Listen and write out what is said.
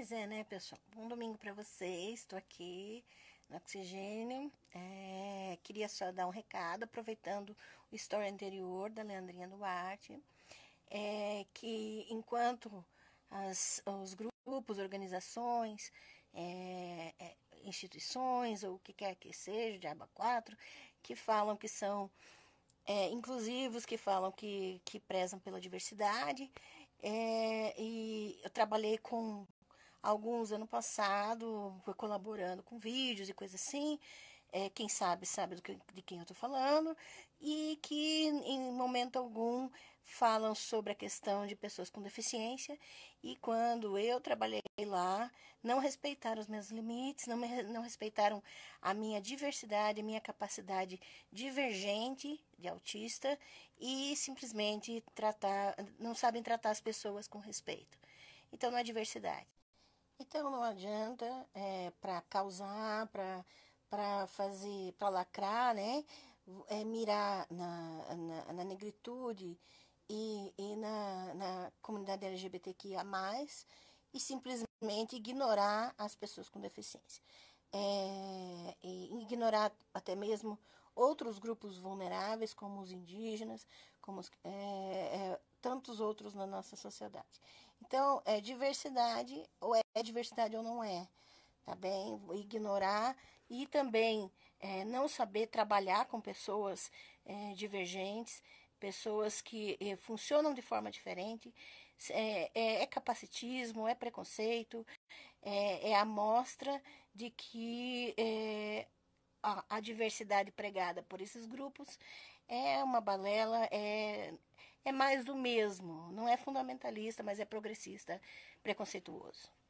Pois é, né, pessoal? Bom domingo para vocês. Estou aqui no Oxigênio. É, queria só dar um recado, aproveitando o story anterior da Leandrinha Duarte, é, que enquanto as, os grupos, organizações, é, é, instituições ou o que quer que seja, de aba 4, que falam que são é, inclusivos, que falam que, que prezam pela diversidade, é, e eu trabalhei com Alguns ano passado, foi colaborando com vídeos e coisas assim. É, quem sabe sabe que, de quem eu estou falando, e que em momento algum falam sobre a questão de pessoas com deficiência. E quando eu trabalhei lá, não respeitaram os meus limites, não, me, não respeitaram a minha diversidade, a minha capacidade divergente de autista, e simplesmente tratar, não sabem tratar as pessoas com respeito. Então, não é diversidade. Então não adianta é, para causar, para fazer, para lacrar, né? É, mirar na, na, na negritude e, e na, na comunidade LGBTQIA, e simplesmente ignorar as pessoas com deficiência. É, ignorar até mesmo outros grupos vulneráveis, como os indígenas, como os, é, é, tantos outros na nossa sociedade. Então, é diversidade, ou é diversidade ou não é. Tá bem? Ignorar e também é, não saber trabalhar com pessoas é, divergentes, pessoas que é, funcionam de forma diferente, é, é, é, capacitismo, é preconceito, é, é a mostra de que a, a diversidade pregada por esses grupos é uma balela, é, é mais do mesmo. Não é fundamentalista, mas é progressista, preconceituoso.